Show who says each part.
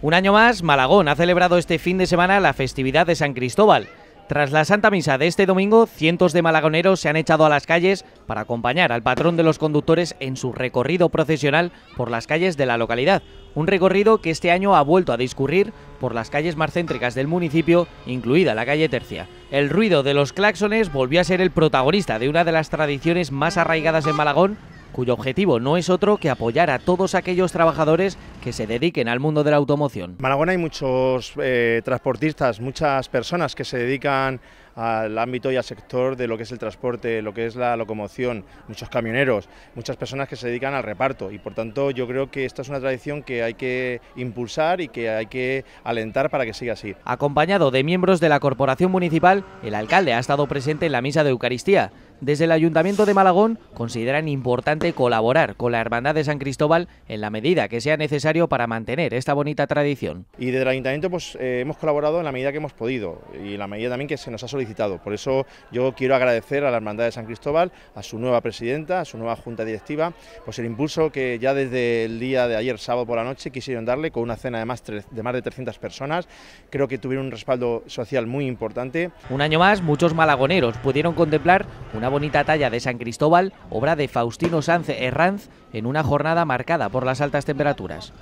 Speaker 1: Un año más, Malagón ha celebrado este fin de semana la festividad de San Cristóbal. Tras la Santa Misa de este domingo, cientos de malagoneros se han echado a las calles para acompañar al patrón de los conductores en su recorrido procesional por las calles de la localidad. Un recorrido que este año ha vuelto a discurrir por las calles más céntricas del municipio, incluida la calle Tercia. El ruido de los claxones volvió a ser el protagonista de una de las tradiciones más arraigadas en Malagón, cuyo objetivo no es otro que apoyar a todos aquellos trabajadores que se dediquen al mundo de la automoción.
Speaker 2: En Malagón hay muchos eh, transportistas, muchas personas que se dedican al ámbito y al sector de lo que es el transporte, lo que es la locomoción, muchos camioneros, muchas personas que se dedican al reparto y por tanto yo creo que esta es una tradición que hay que impulsar y que hay que alentar para que siga así.
Speaker 1: Acompañado de miembros de la Corporación Municipal, el alcalde ha estado presente en la misa de Eucaristía. Desde el Ayuntamiento de Malagón consideran importante colaborar con la Hermandad de San Cristóbal en la medida que sea necesario para mantener esta bonita tradición.
Speaker 2: Y desde el Ayuntamiento pues, eh, hemos colaborado en la medida que hemos podido y la medida también que se nos ha solicitado por eso yo quiero agradecer a la Hermandad de San Cristóbal, a su nueva presidenta, a su nueva junta directiva, pues el impulso que ya desde el día de ayer, sábado por la noche, quisieron darle con una cena de más, de, 300 personas. Creo que tuvieron un respaldo social muy importante.
Speaker 1: Un año más, muchos malagoneros pudieron contemplar una bonita talla de San Cristóbal, obra de Faustino Sánchez Herranz, en una jornada marcada por las altas temperaturas.